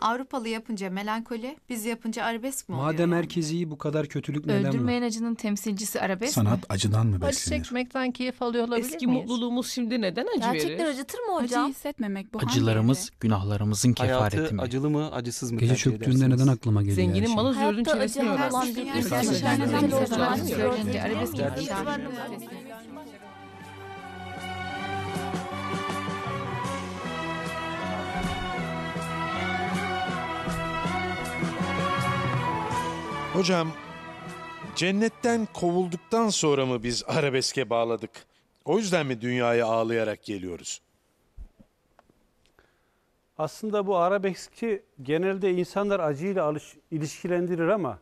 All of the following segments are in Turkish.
Avrupalı yapınca melankoli, biz yapınca arabesk mi oluyor? Madem merkeziyi bu kadar kötülük neden var? Öldürmeyen acının temsilcisi arabesk mi? Sanat acıdan mı Acı çekmekten keyif alıyor olabilir Eski miyiz? mutluluğumuz şimdi neden acı Gerçekler verir? acıtır mı Acı hissetmemek bu Acılarımız, evre? günahlarımızın Hayatı kefareti mi? acılı mı acısız mı Gece tercih çöktüğünde edersiniz? neden aklıma geliyor her Zenginin şey? malı züğürdün Hayatta çenesini acı her bir Biz- Biz- yaşanan Hocam cennetten kovulduktan sonra mı biz arabeske bağladık? O yüzden mi dünyaya ağlayarak geliyoruz? Aslında bu arabeski genelde insanlar acıyla alış, ilişkilendirir ama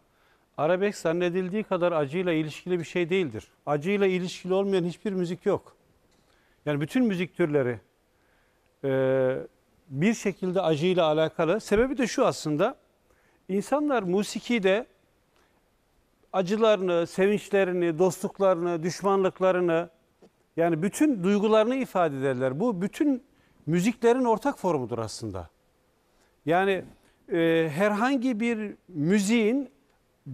arabesk zannedildiği kadar acıyla ilişkili bir şey değildir. Acıyla ilişkili olmayan hiçbir müzik yok. Yani bütün müzik türleri e, bir şekilde acıyla alakalı. Sebebi de şu aslında. İnsanlar de acılarını, sevinçlerini, dostluklarını, düşmanlıklarını yani bütün duygularını ifade ederler. Bu bütün müziklerin ortak formudur aslında. Yani e, herhangi bir müziğin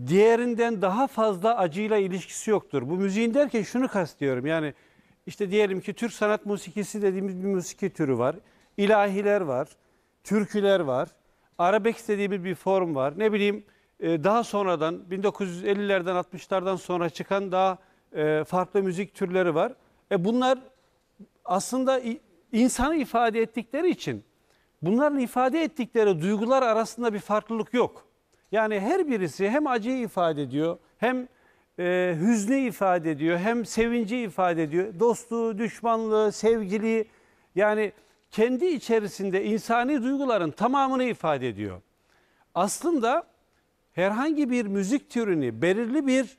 diğerinden daha fazla acıyla ilişkisi yoktur. Bu müziğin derken şunu kastediyorum. Yani işte diyelim ki Türk sanat musikisi dediğimiz bir müzik türü var. İlahiler var, türküler var, arabesk dediğimiz bir form var. Ne bileyim ee, daha sonradan 1950'lerden 60'lardan sonra çıkan daha e, farklı müzik türleri var. E bunlar aslında insanı ifade ettikleri için bunların ifade ettikleri duygular arasında bir farklılık yok. Yani her birisi hem acıyı ifade ediyor hem e, hüznü ifade ediyor hem sevinci ifade ediyor. Dostluğu, düşmanlığı, sevgili yani kendi içerisinde insani duyguların tamamını ifade ediyor. Aslında herhangi bir müzik türünü belirli bir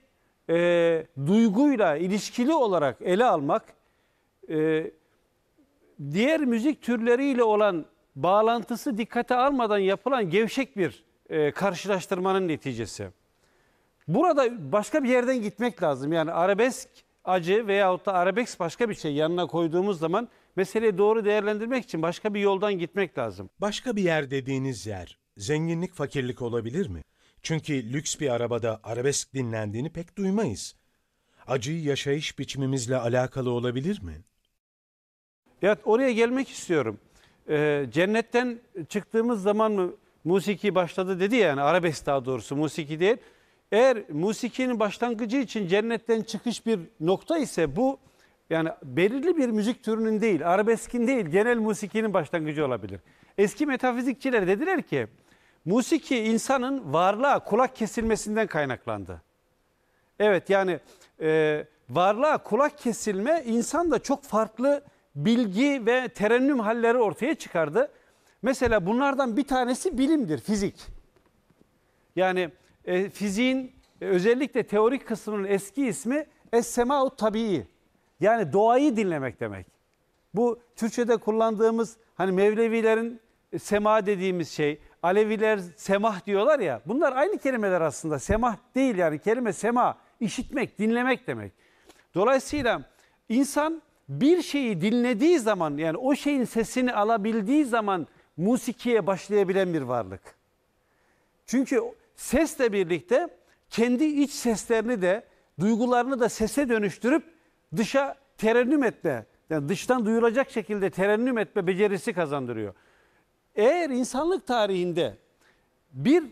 e, duyguyla ilişkili olarak ele almak, e, diğer müzik türleriyle olan bağlantısı dikkate almadan yapılan gevşek bir e, karşılaştırmanın neticesi. Burada başka bir yerden gitmek lazım. Yani arabesk acı veyahut da arabesk başka bir şey yanına koyduğumuz zaman meseleyi doğru değerlendirmek için başka bir yoldan gitmek lazım. Başka bir yer dediğiniz yer zenginlik fakirlik olabilir mi? Çünkü lüks bir arabada arabesk dinlendiğini pek duymayız. Acıyı yaşayış biçimimizle alakalı olabilir mi? Evet oraya gelmek istiyorum. Ee, cennetten çıktığımız zaman mı musiki başladı dedi yani arabesk daha doğrusu musiki değil. Eğer musikinin başlangıcı için cennetten çıkış bir nokta ise bu yani belirli bir müzik türünün değil, arabeskin değil, genel musikinin başlangıcı olabilir. Eski metafizikçiler dediler ki Musiki insanın varlığa kulak kesilmesinden kaynaklandı. Evet yani e, varlığa kulak kesilme insan da çok farklı bilgi ve terennüm halleri ortaya çıkardı. Mesela bunlardan bir tanesi bilimdir, fizik. Yani e, fiziğin e, özellikle teorik kısmının eski ismi Es-Sema'u Tabii. Yani doğayı dinlemek demek. Bu Türkçe'de kullandığımız hani Mevlevilerin e, sema dediğimiz şey, Aleviler semah diyorlar ya. Bunlar aynı kelimeler aslında. Semah değil yani kelime sema işitmek, dinlemek demek. Dolayısıyla insan bir şeyi dinlediği zaman yani o şeyin sesini alabildiği zaman musikiye başlayabilen bir varlık. Çünkü sesle birlikte kendi iç seslerini de duygularını da sese dönüştürüp dışa terennüm etme yani dıştan duyulacak şekilde terennüm etme becerisi kazandırıyor. Eğer insanlık tarihinde bir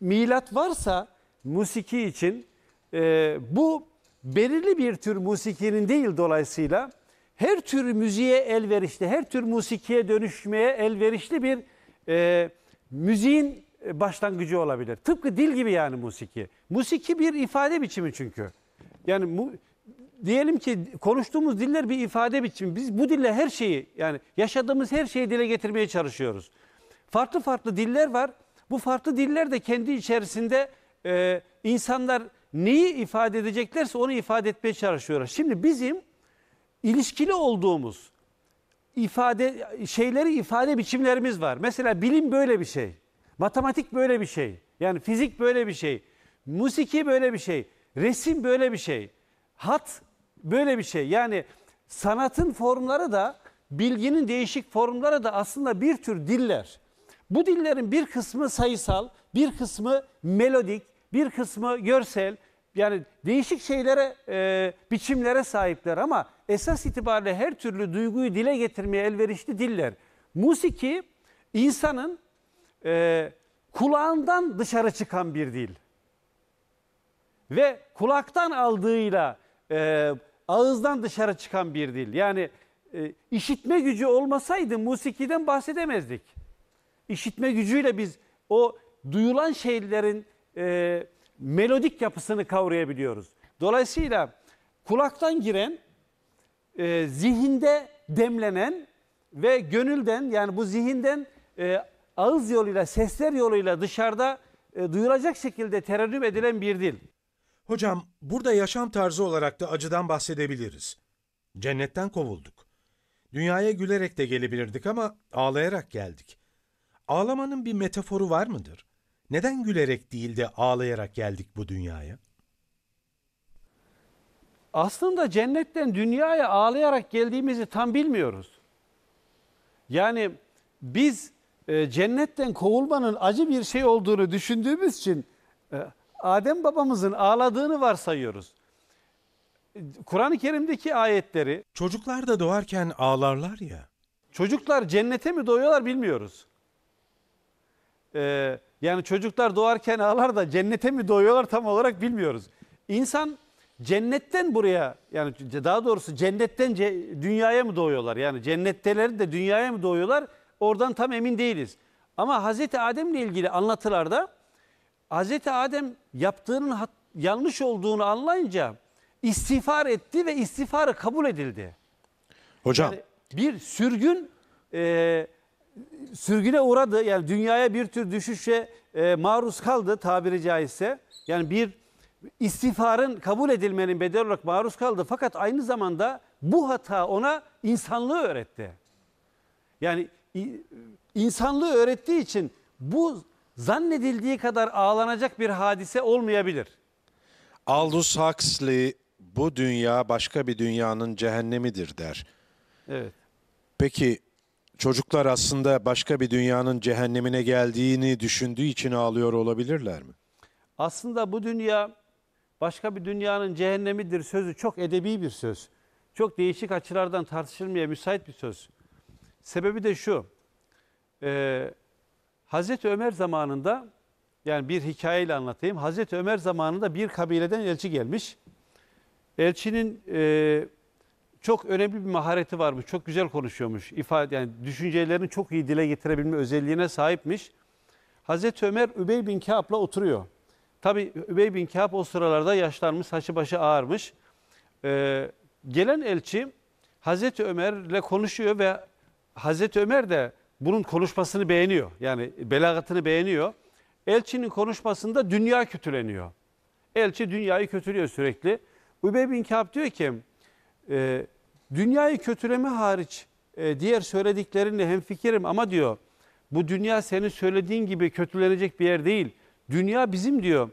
milat varsa musiki için e, bu belirli bir tür musikinin değil dolayısıyla her tür müziğe elverişli, her tür musikiye dönüşmeye elverişli bir e, müziğin e, başlangıcı olabilir. Tıpkı dil gibi yani musiki. Musiki bir ifade biçimi çünkü. Yani mu, diyelim ki konuştuğumuz diller bir ifade biçimi. Biz bu dille her şeyi yani yaşadığımız her şeyi dile getirmeye çalışıyoruz. Farklı farklı diller var. Bu farklı diller de kendi içerisinde e, insanlar neyi ifade edeceklerse onu ifade etmeye çalışıyorlar. Şimdi bizim ilişkili olduğumuz ifade şeyleri ifade biçimlerimiz var. Mesela bilim böyle bir şey. Matematik böyle bir şey. Yani fizik böyle bir şey. Musiki böyle bir şey. Resim böyle bir şey. Hat böyle bir şey. Yani sanatın formları da bilginin değişik formları da aslında bir tür diller. Bu dillerin bir kısmı sayısal, bir kısmı melodik, bir kısmı görsel. Yani değişik şeylere, e, biçimlere sahipler ama esas itibariyle her türlü duyguyu dile getirmeye elverişli diller. Musiki insanın e, kulağından dışarı çıkan bir dil. Ve kulaktan aldığıyla e, ağızdan dışarı çıkan bir dil. Yani e, işitme gücü olmasaydı musikiden bahsedemezdik. İşitme gücüyle biz o duyulan şeylerin e, melodik yapısını kavrayabiliyoruz. Dolayısıyla kulaktan giren, e, zihinde demlenen ve gönülden yani bu zihinden e, ağız yoluyla, sesler yoluyla dışarıda e, duyulacak şekilde terennüm edilen bir dil. Hocam, burada yaşam tarzı olarak da acıdan bahsedebiliriz. Cennetten kovulduk. Dünyaya gülerek de gelebilirdik ama ağlayarak geldik. Ağlamanın bir metaforu var mıdır? Neden gülerek değil de ağlayarak geldik bu dünyaya? Aslında cennetten dünyaya ağlayarak geldiğimizi tam bilmiyoruz. Yani biz e, cennetten kovulmanın acı bir şey olduğunu düşündüğümüz için e, Adem babamızın ağladığını varsayıyoruz. Kur'an-ı Kerim'deki ayetleri Çocuklar da doğarken ağlarlar ya. çocuklar cennete mi doğuyorlar bilmiyoruz. Ee, yani çocuklar doğarken ağlar da cennete mi doğuyorlar tam olarak bilmiyoruz. İnsan cennetten buraya yani daha doğrusu cennetten ce- dünyaya mı doğuyorlar? Yani cennetteler de dünyaya mı doğuyorlar? Oradan tam emin değiliz. Ama Hazreti Adem ile ilgili anlatılarda Hazreti Adem yaptığının yanlış olduğunu anlayınca istiğfar etti ve istiğfarı kabul edildi. Hocam. Yani bir sürgün e, sürgüne uğradı. Yani dünyaya bir tür düşüşe e, maruz kaldı tabiri caizse. Yani bir istiğfarın kabul edilmenin bedel olarak maruz kaldı. Fakat aynı zamanda bu hata ona insanlığı öğretti. Yani insanlığı öğrettiği için bu zannedildiği kadar ağlanacak bir hadise olmayabilir. Aldous Huxley bu dünya başka bir dünyanın cehennemidir der. Evet. Peki çocuklar aslında başka bir dünyanın cehennemine geldiğini düşündüğü için ağlıyor olabilirler mi? Aslında bu dünya başka bir dünyanın cehennemidir sözü çok edebi bir söz. Çok değişik açılardan tartışılmaya müsait bir söz. Sebebi de şu. Eee Hazreti Ömer zamanında yani bir hikayeyle anlatayım. Hazreti Ömer zamanında bir kabileden elçi gelmiş. Elçinin e, çok önemli bir mahareti varmış. Çok güzel konuşuyormuş. İfade yani düşüncelerini çok iyi dile getirebilme özelliğine sahipmiş. Hazreti Ömer Übey bin Kâb'la oturuyor. Tabi Übey bin Kâb o sıralarda yaşlanmış, saçı başı ağarmış. Ee, gelen elçi Hazreti Ömer'le konuşuyor ve Hazreti Ömer de bunun konuşmasını beğeniyor. Yani belagatını beğeniyor. Elçinin konuşmasında dünya kötüleniyor. Elçi dünyayı kötülüyor sürekli. Übey bin Kâb diyor ki e, dünyayı kötüleme hariç e, diğer söylediklerinle hemfikirim ama diyor bu dünya senin söylediğin gibi kötülenecek bir yer değil. Dünya bizim diyor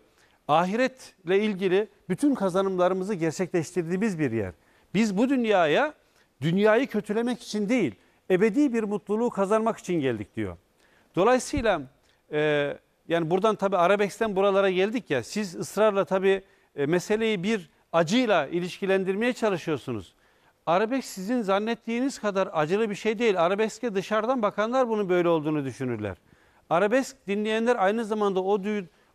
ahiretle ilgili bütün kazanımlarımızı gerçekleştirdiğimiz bir yer. Biz bu dünyaya dünyayı kötülemek için değil ebedi bir mutluluğu kazanmak için geldik diyor. Dolayısıyla e, yani buradan tabi Arabex'ten buralara geldik ya siz ısrarla tabi e, meseleyi bir acıyla ilişkilendirmeye çalışıyorsunuz. Arabesk sizin zannettiğiniz kadar acılı bir şey değil. Arabeske dışarıdan bakanlar bunun böyle olduğunu düşünürler. Arabesk dinleyenler aynı zamanda o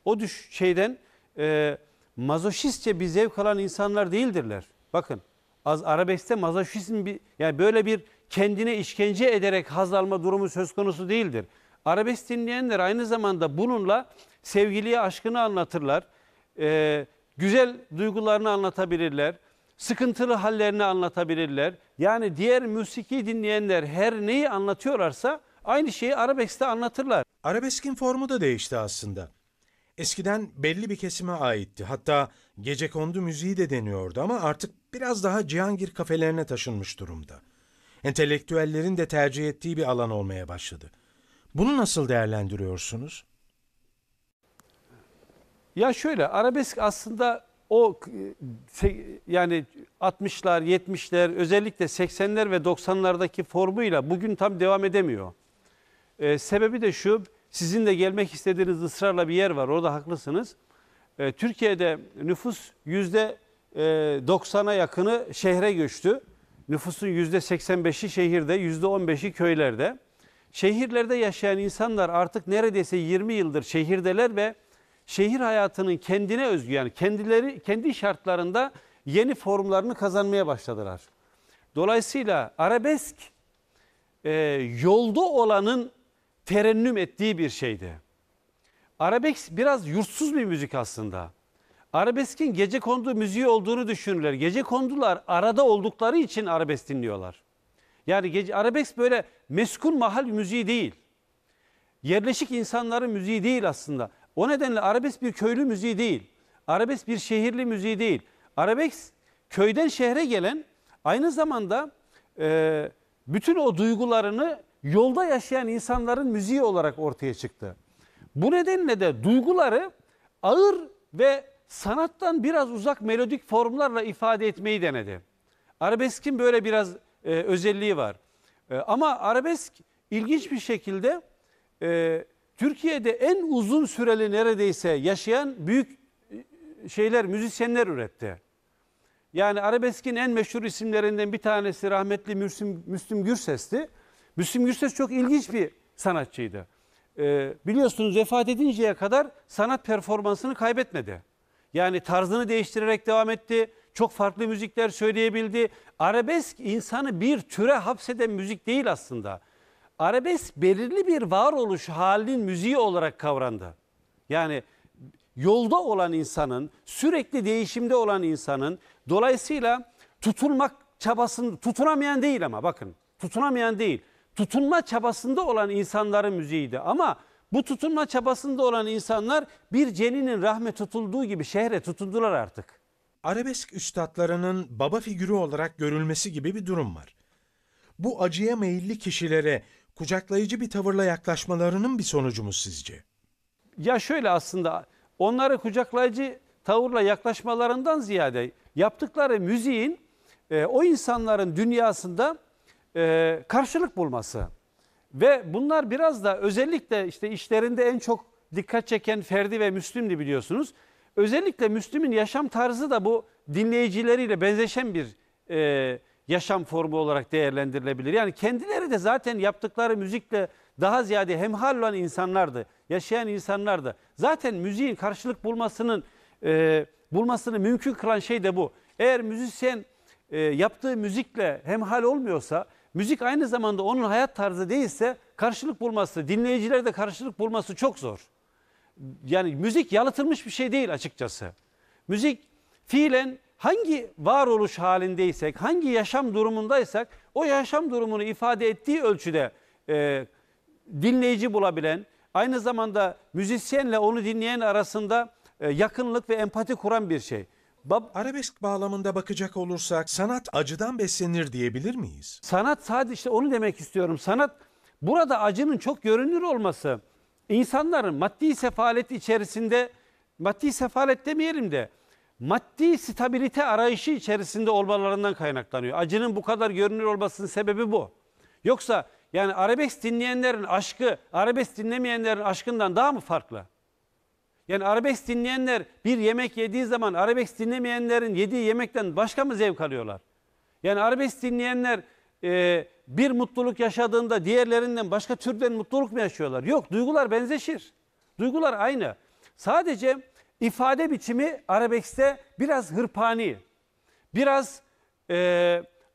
o düş şeyden e, mazoşistçe bir zevk alan insanlar değildirler. Bakın az arabeskte mazoşizm bir yani böyle bir kendine işkence ederek haz alma durumu söz konusu değildir. Arabesk dinleyenler aynı zamanda bununla sevgiliye aşkını anlatırlar. Ee, güzel duygularını anlatabilirler. Sıkıntılı hallerini anlatabilirler. Yani diğer müziki dinleyenler her neyi anlatıyorlarsa aynı şeyi arabeskte anlatırlar. Arabeskin formu da değişti aslında. Eskiden belli bir kesime aitti. Hatta gecekondu müziği de deniyordu ama artık biraz daha Cihangir kafelerine taşınmış durumda entelektüellerin de tercih ettiği bir alan olmaya başladı. Bunu nasıl değerlendiriyorsunuz? Ya şöyle arabesk aslında o e, yani 60'lar, 70'ler özellikle 80'ler ve 90'lardaki formuyla bugün tam devam edemiyor. Ee, sebebi de şu sizin de gelmek istediğiniz ısrarla bir yer var orada haklısınız. Ee, Türkiye'de nüfus yüzde %90'a e, yakını şehre göçtü. Nüfusun yüzde 85'i şehirde, yüzde 15'i köylerde. Şehirlerde yaşayan insanlar artık neredeyse 20 yıldır şehirdeler ve şehir hayatının kendine özgü yani kendileri kendi şartlarında yeni formlarını kazanmaya başladılar. Dolayısıyla arabesk e, yolda olanın terennüm ettiği bir şeydi. Arabesk biraz yurtsuz bir müzik aslında. Arabeskin gece kondu müziği olduğunu düşünürler. Gece kondular arada oldukları için arabesk dinliyorlar. Yani gece, arabesk böyle meskun mahal müziği değil. Yerleşik insanların müziği değil aslında. O nedenle arabesk bir köylü müziği değil. Arabesk bir şehirli müziği değil. Arabesk köyden şehre gelen aynı zamanda e, bütün o duygularını yolda yaşayan insanların müziği olarak ortaya çıktı. Bu nedenle de duyguları ağır ve sanattan biraz uzak melodik formlarla ifade etmeyi denedi. Arabeskin böyle biraz e, özelliği var. E, ama arabesk ilginç bir şekilde e, Türkiye'de en uzun süreli neredeyse yaşayan büyük e, şeyler, müzisyenler üretti. Yani arabeskin en meşhur isimlerinden bir tanesi rahmetli Müslüm, Müslüm Gürses'ti. Müslüm Gürses çok ilginç bir sanatçıydı. Ee, biliyorsunuz vefat edinceye kadar sanat performansını kaybetmedi. Yani tarzını değiştirerek devam etti. Çok farklı müzikler söyleyebildi. Arabesk insanı bir türe hapseden müzik değil aslında. Arabesk belirli bir varoluş halinin müziği olarak kavrandı. Yani yolda olan insanın, sürekli değişimde olan insanın dolayısıyla tutulmak çabasını tutunamayan değil ama bakın tutunamayan değil. Tutunma çabasında olan insanların müziğiydi ama bu tutunma çabasında olan insanlar bir ceninin rahme tutulduğu gibi şehre tutundular artık. Arabesk üstadlarının baba figürü olarak görülmesi gibi bir durum var. Bu acıya meyilli kişilere kucaklayıcı bir tavırla yaklaşmalarının bir sonucu mu sizce? Ya şöyle aslında onlara kucaklayıcı tavırla yaklaşmalarından ziyade yaptıkları müziğin e, o insanların dünyasında e, karşılık bulması. Ve bunlar biraz da özellikle işte işlerinde en çok dikkat çeken Ferdi ve Müslüm'dü biliyorsunuz. Özellikle Müslüm'ün yaşam tarzı da bu dinleyicileriyle benzeşen bir e, yaşam formu olarak değerlendirilebilir. Yani kendileri de zaten yaptıkları müzikle daha ziyade hemhal olan insanlardı, yaşayan insanlardı. Zaten müziğin karşılık bulmasının e, bulmasını mümkün kılan şey de bu. Eğer müzisyen e, yaptığı müzikle hemhal olmuyorsa Müzik aynı zamanda onun hayat tarzı değilse karşılık bulması, dinleyicilerde karşılık bulması çok zor. Yani müzik yalıtılmış bir şey değil açıkçası. Müzik fiilen hangi varoluş halindeysek, hangi yaşam durumundaysak o yaşam durumunu ifade ettiği ölçüde e, dinleyici bulabilen, aynı zamanda müzisyenle onu dinleyen arasında e, yakınlık ve empati kuran bir şey. Bab arabesk bağlamında bakacak olursak sanat acıdan beslenir diyebilir miyiz? Sanat sadece işte onu demek istiyorum. Sanat burada acının çok görünür olması. insanların maddi sefalet içerisinde maddi sefalet demeyelim de maddi stabilite arayışı içerisinde olmalarından kaynaklanıyor. Acının bu kadar görünür olmasının sebebi bu. Yoksa yani arabesk dinleyenlerin aşkı arabesk dinlemeyenlerin aşkından daha mı farklı? Yani arabesk dinleyenler bir yemek yediği zaman arabesk dinlemeyenlerin yediği yemekten başka mı zevk alıyorlar? Yani arabesk dinleyenler e, bir mutluluk yaşadığında diğerlerinden başka türden mutluluk mu yaşıyorlar? Yok duygular benzeşir. Duygular aynı. Sadece ifade biçimi arabeskte biraz hırpani, biraz e,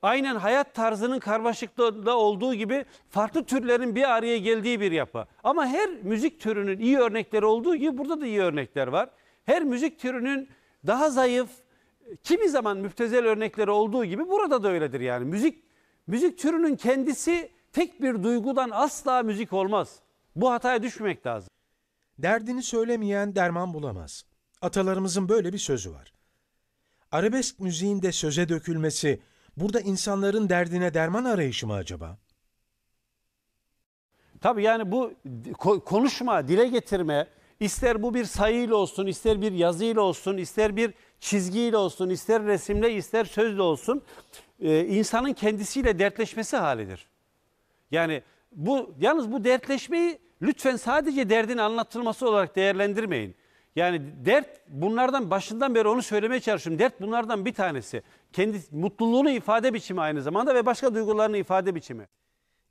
aynen hayat tarzının karmaşıklığında olduğu gibi farklı türlerin bir araya geldiği bir yapı. Ama her müzik türünün iyi örnekleri olduğu gibi burada da iyi örnekler var. Her müzik türünün daha zayıf, kimi zaman müptezel örnekleri olduğu gibi burada da öyledir yani. Müzik müzik türünün kendisi tek bir duygudan asla müzik olmaz. Bu hataya düşmemek lazım. Derdini söylemeyen derman bulamaz. Atalarımızın böyle bir sözü var. Arabesk müziğinde söze dökülmesi, Burada insanların derdine derman arayışı mı acaba? Tabii yani bu konuşma, dile getirme, ister bu bir sayıyla olsun, ister bir yazıyla olsun, ister bir çizgiyle olsun, ister resimle, ister sözle olsun, e, insanın kendisiyle dertleşmesi halidir. Yani bu yalnız bu dertleşmeyi lütfen sadece derdin anlatılması olarak değerlendirmeyin. Yani dert bunlardan başından beri onu söylemeye çalışıyorum. Dert bunlardan bir tanesi. Kendi mutluluğunu ifade biçimi aynı zamanda ve başka duygularını ifade biçimi.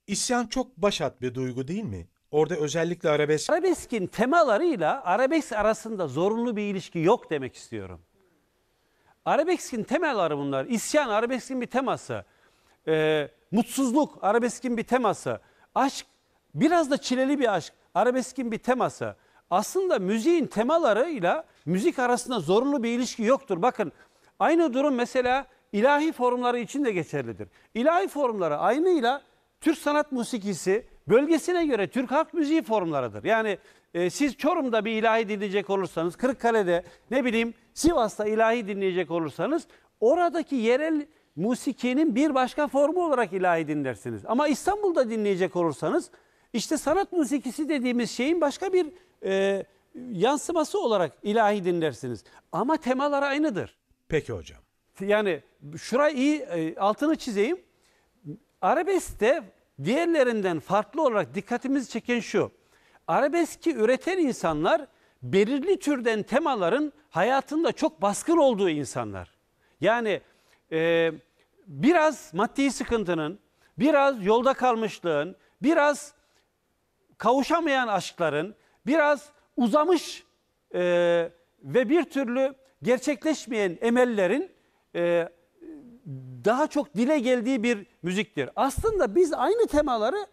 İsyan çok başat bir duygu değil mi? Orada özellikle arabesk... Arabeskin temalarıyla arabesk arasında zorunlu bir ilişki yok demek istiyorum. Arabeskin temaları bunlar. İsyan arabeskin bir teması. Ee, mutsuzluk arabeskin bir teması. Aşk biraz da çileli bir aşk. Arabeskin bir teması aslında müziğin temalarıyla müzik arasında zorunlu bir ilişki yoktur. Bakın aynı durum mesela ilahi formları için de geçerlidir. İlahi formları aynıyla Türk sanat musikisi bölgesine göre Türk halk müziği formlarıdır. Yani e, siz Çorum'da bir ilahi dinleyecek olursanız, Kırıkkale'de ne bileyim Sivas'ta ilahi dinleyecek olursanız oradaki yerel musikinin bir başka formu olarak ilahi dinlersiniz. Ama İstanbul'da dinleyecek olursanız işte sanat musikisi dediğimiz şeyin başka bir e, yansıması olarak ilahi dinlersiniz. Ama temalar aynıdır. Peki hocam. Yani şurayı iyi e, altını çizeyim. Arabeste diğerlerinden farklı olarak dikkatimizi çeken şu. Arabeski üreten insanlar belirli türden temaların hayatında çok baskın olduğu insanlar. Yani e, biraz maddi sıkıntının, biraz yolda kalmışlığın, biraz kavuşamayan aşkların, biraz uzamış e, ve bir türlü gerçekleşmeyen emellerin e, daha çok dile geldiği bir müziktir. Aslında biz aynı temaları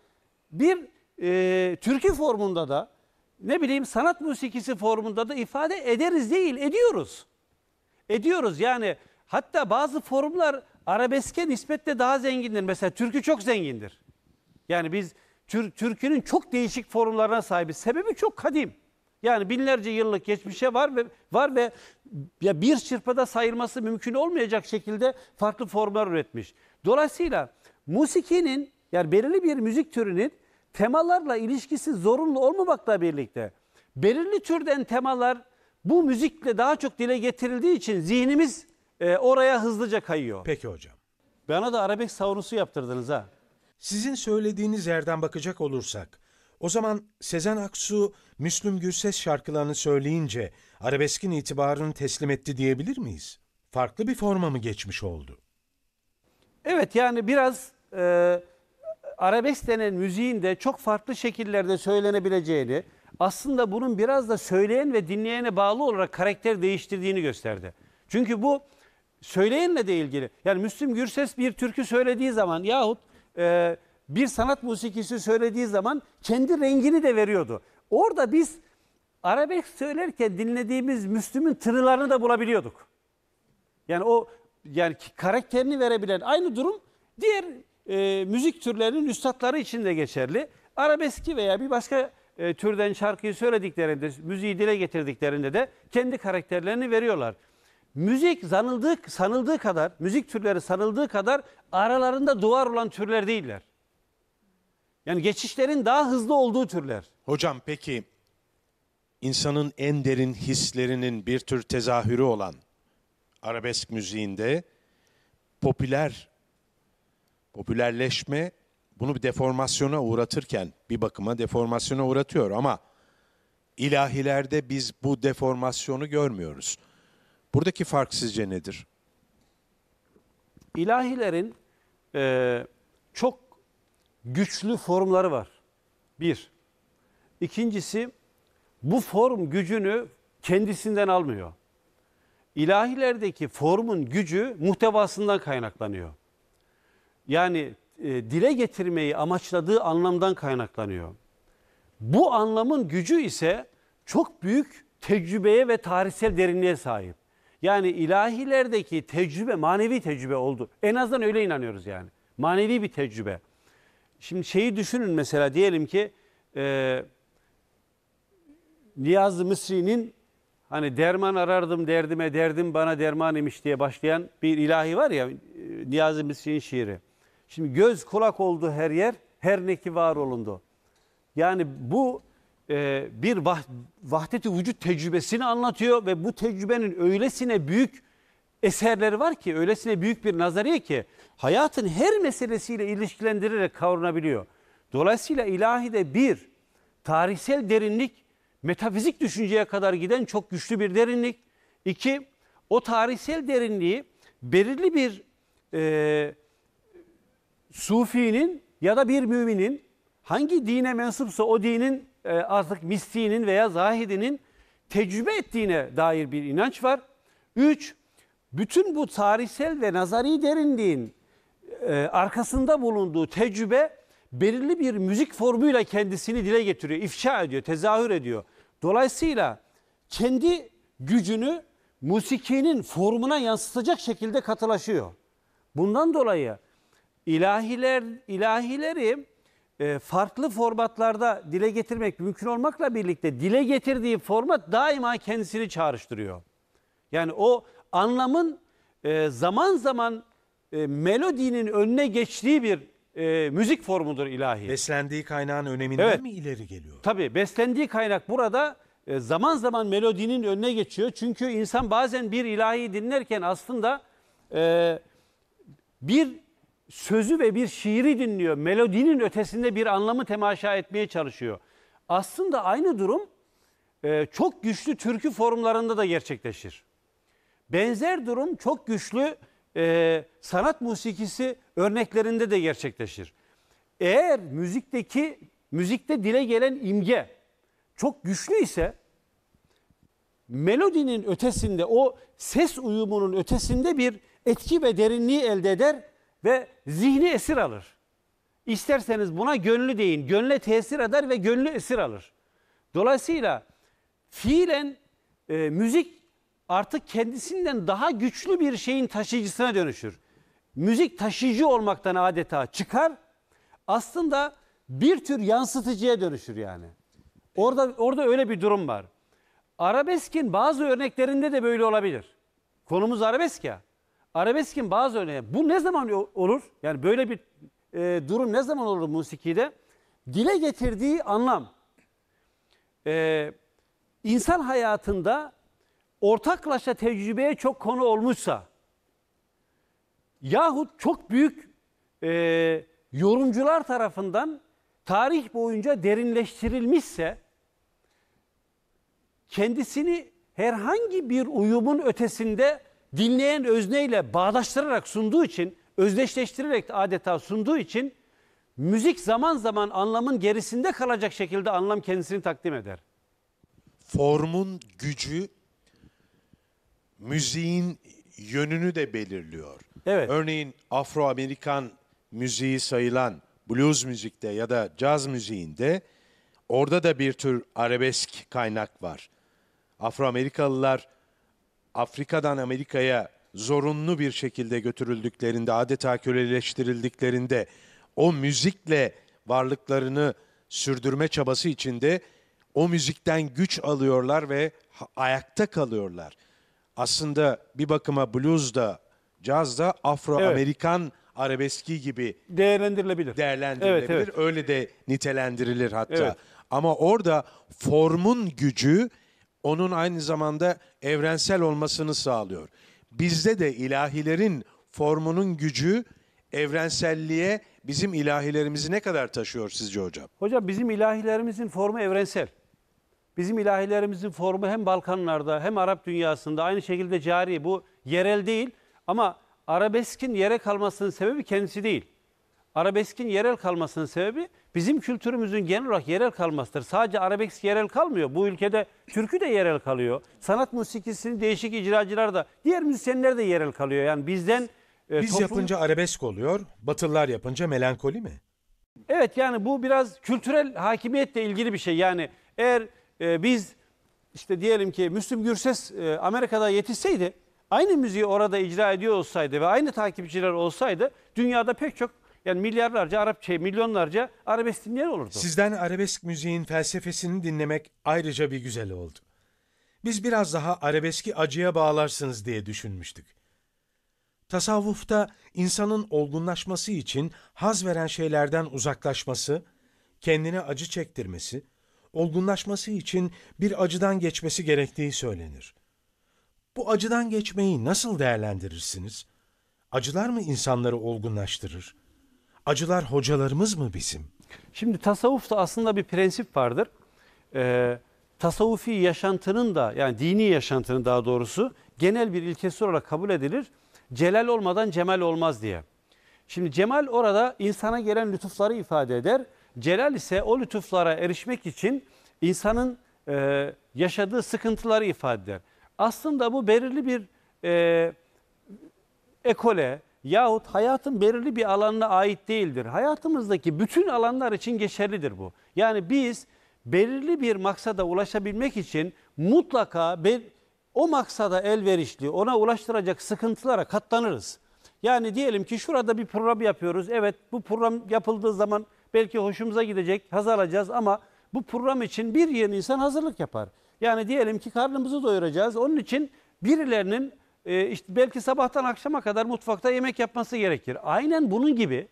bir e, türkü formunda da ne bileyim sanat müzikisi formunda da ifade ederiz değil ediyoruz. Ediyoruz yani hatta bazı formlar arabeske nispetle daha zengindir. Mesela türkü çok zengindir. Yani biz Tür türkünün çok değişik formlarına sahibi. Sebebi çok kadim. Yani binlerce yıllık geçmişe var ve var ve ya bir çırpıda sayılması mümkün olmayacak şekilde farklı formlar üretmiş. Dolayısıyla musikinin yani belirli bir müzik türünün temalarla ilişkisi zorunlu olmamakla birlikte belirli türden temalar bu müzikle daha çok dile getirildiği için zihnimiz e, oraya hızlıca kayıyor. Peki hocam. Bana da arabesk savunusu yaptırdınız ha. Sizin söylediğiniz yerden bakacak olursak, o zaman Sezen Aksu, Müslüm Gürses şarkılarını söyleyince arabeskin itibarını teslim etti diyebilir miyiz? Farklı bir forma mı geçmiş oldu? Evet yani biraz e, arabesk denen müziğin de çok farklı şekillerde söylenebileceğini, aslında bunun biraz da söyleyen ve dinleyene bağlı olarak karakter değiştirdiğini gösterdi. Çünkü bu söyleyenle de ilgili. Yani Müslüm Gürses bir türkü söylediği zaman yahut e, bir sanat musikisi söylediği zaman kendi rengini de veriyordu. Orada biz arabesk söylerken dinlediğimiz Müslüm'ün tırılarını da bulabiliyorduk. Yani o yani karakterini verebilen aynı durum diğer e, müzik türlerinin üstadları için de geçerli. Arabeski veya bir başka e, türden şarkıyı söylediklerinde, müziği dile getirdiklerinde de kendi karakterlerini veriyorlar müzik zanıldığı, sanıldığı kadar, müzik türleri sanıldığı kadar aralarında duvar olan türler değiller. Yani geçişlerin daha hızlı olduğu türler. Hocam peki insanın en derin hislerinin bir tür tezahürü olan arabesk müziğinde popüler popülerleşme bunu bir deformasyona uğratırken bir bakıma deformasyona uğratıyor ama ilahilerde biz bu deformasyonu görmüyoruz. Buradaki fark sizce nedir? İlahilerin e, çok güçlü formları var. Bir. İkincisi bu form gücünü kendisinden almıyor. İlahilerdeki formun gücü muhtevasından kaynaklanıyor. Yani e, dile getirmeyi amaçladığı anlamdan kaynaklanıyor. Bu anlamın gücü ise çok büyük tecrübeye ve tarihsel derinliğe sahip. Yani ilahilerdeki tecrübe manevi tecrübe oldu. En azından öyle inanıyoruz yani. Manevi bir tecrübe. Şimdi şeyi düşünün mesela diyelim ki e, Niyazi Mısri'nin hani derman arardım derdime derdim bana derman imiş diye başlayan bir ilahi var ya e, Niyazi Mısri'nin şiiri. Şimdi göz kulak oldu her yer her neki var olundu. Yani bu e, bir vahdeti vücut tecrübesini anlatıyor ve bu tecrübenin öylesine büyük eserleri var ki, öylesine büyük bir nazariye ki hayatın her meselesiyle ilişkilendirerek kavrunabiliyor. Dolayısıyla ilahide bir tarihsel derinlik, metafizik düşünceye kadar giden çok güçlü bir derinlik. İki, o tarihsel derinliği belirli bir e, sufinin ya da bir müminin hangi dine mensupsa o dinin e, artık mistiğinin veya zahidinin tecrübe ettiğine dair bir inanç var. Üç, bütün bu tarihsel ve nazari derinliğin e, arkasında bulunduğu tecrübe belirli bir müzik formuyla kendisini dile getiriyor, ifşa ediyor, tezahür ediyor. Dolayısıyla kendi gücünü musikinin formuna yansıtacak şekilde katılaşıyor. Bundan dolayı ilahiler ilahileri e, farklı formatlarda dile getirmek mümkün olmakla birlikte dile getirdiği format daima kendisini çağrıştırıyor. Yani o anlamın e, zaman zaman e, melodinin önüne geçtiği bir e, müzik formudur ilahi. Beslendiği kaynağın öneminden Evet. mi ileri geliyor? Tabii beslendiği kaynak burada e, zaman zaman melodinin önüne geçiyor. Çünkü insan bazen bir ilahi dinlerken aslında e, bir sözü ve bir şiiri dinliyor. Melodinin ötesinde bir anlamı temaşa etmeye çalışıyor. Aslında aynı durum e, çok güçlü türkü formlarında da gerçekleşir. Benzer durum çok güçlü e, sanat musikisi örneklerinde de gerçekleşir. Eğer müzikteki müzikte dile gelen imge çok güçlü ise melodinin ötesinde o ses uyumunun ötesinde bir etki ve derinliği elde eder ve zihni esir alır. İsterseniz buna gönlü deyin. Gönle tesir eder ve gönlü esir alır. Dolayısıyla fiilen e, müzik artık kendisinden daha güçlü bir şeyin taşıyıcısına dönüşür. Müzik taşıyıcı olmaktan adeta çıkar. Aslında bir tür yansıtıcıya dönüşür yani. Orada orada öyle bir durum var. Arabeskin bazı örneklerinde de böyle olabilir. Konumuz arabesk ya arabeskin bazı örneği. Bu ne zaman olur? Yani böyle bir e, durum ne zaman olur musikide? Dile getirdiği anlam. E, insan hayatında ortaklaşa tecrübeye çok konu olmuşsa yahut çok büyük e, yorumcular tarafından tarih boyunca derinleştirilmişse kendisini herhangi bir uyumun ötesinde dinleyen özneyle bağdaştırarak sunduğu için, özdeşleştirerek adeta sunduğu için müzik zaman zaman anlamın gerisinde kalacak şekilde anlam kendisini takdim eder. Formun gücü müziğin yönünü de belirliyor. Evet. Örneğin Afro-Amerikan müziği sayılan blues müzikte ya da caz müziğinde orada da bir tür arabesk kaynak var. Afro-Amerikalılar Afrika'dan Amerika'ya zorunlu bir şekilde götürüldüklerinde, adeta köleleştirildiklerinde o müzikle varlıklarını sürdürme çabası içinde o müzikten güç alıyorlar ve ayakta kalıyorlar. Aslında bir bakıma blues da, caz da Afro-Amerikan evet. arabeski gibi değerlendirilebilir. Değerlendirilebilir. Evet, evet. Öyle de nitelendirilir hatta. Evet. Ama orada formun gücü onun aynı zamanda evrensel olmasını sağlıyor. Bizde de ilahilerin formunun gücü evrenselliğe bizim ilahilerimizi ne kadar taşıyor sizce hocam? Hocam bizim ilahilerimizin formu evrensel. Bizim ilahilerimizin formu hem Balkanlarda hem Arap dünyasında aynı şekilde cari bu yerel değil ama arabeskin yere kalmasının sebebi kendisi değil. Arabeskin yerel kalmasının sebebi bizim kültürümüzün genel olarak yerel kalmasıdır. Sadece arabesk yerel kalmıyor. Bu ülkede türkü de yerel kalıyor. Sanat musikisinin değişik icracılar da, diğer müzisyenler de yerel kalıyor. Yani bizden e, Biz toplum... yapınca arabesk oluyor, Batılılar yapınca melankoli mi? Evet yani bu biraz kültürel hakimiyetle ilgili bir şey. Yani eğer e, biz işte diyelim ki Müslüm Gürses e, Amerika'da yetişseydi, aynı müziği orada icra ediyor olsaydı ve aynı takipçiler olsaydı dünyada pek çok yani milyarlarca Arap şey, milyonlarca arabesk dinleyen olurdu. Sizden arabesk müziğin felsefesini dinlemek ayrıca bir güzel oldu. Biz biraz daha arabeski acıya bağlarsınız diye düşünmüştük. Tasavvufta insanın olgunlaşması için haz veren şeylerden uzaklaşması, kendine acı çektirmesi, olgunlaşması için bir acıdan geçmesi gerektiği söylenir. Bu acıdan geçmeyi nasıl değerlendirirsiniz? Acılar mı insanları olgunlaştırır? acılar hocalarımız mı bizim? Şimdi tasavvufta aslında bir prensip vardır. Ee, tasavvufi yaşantının da yani dini yaşantının daha doğrusu genel bir ilkesi olarak kabul edilir. Celal olmadan cemal olmaz diye. Şimdi cemal orada insana gelen lütufları ifade eder. Celal ise o lütuflara erişmek için insanın e, yaşadığı sıkıntıları ifade eder. Aslında bu belirli bir e, ekole, yahut hayatın belirli bir alanına ait değildir. Hayatımızdaki bütün alanlar için geçerlidir bu. Yani biz belirli bir maksada ulaşabilmek için mutlaka bir, o maksada elverişli, ona ulaştıracak sıkıntılara katlanırız. Yani diyelim ki şurada bir program yapıyoruz. Evet bu program yapıldığı zaman belki hoşumuza gidecek, haz alacağız ama bu program için bir yeni insan hazırlık yapar. Yani diyelim ki karnımızı doyuracağız. Onun için birilerinin e, işte belki sabahtan akşama kadar mutfakta yemek yapması gerekir. Aynen bunun gibi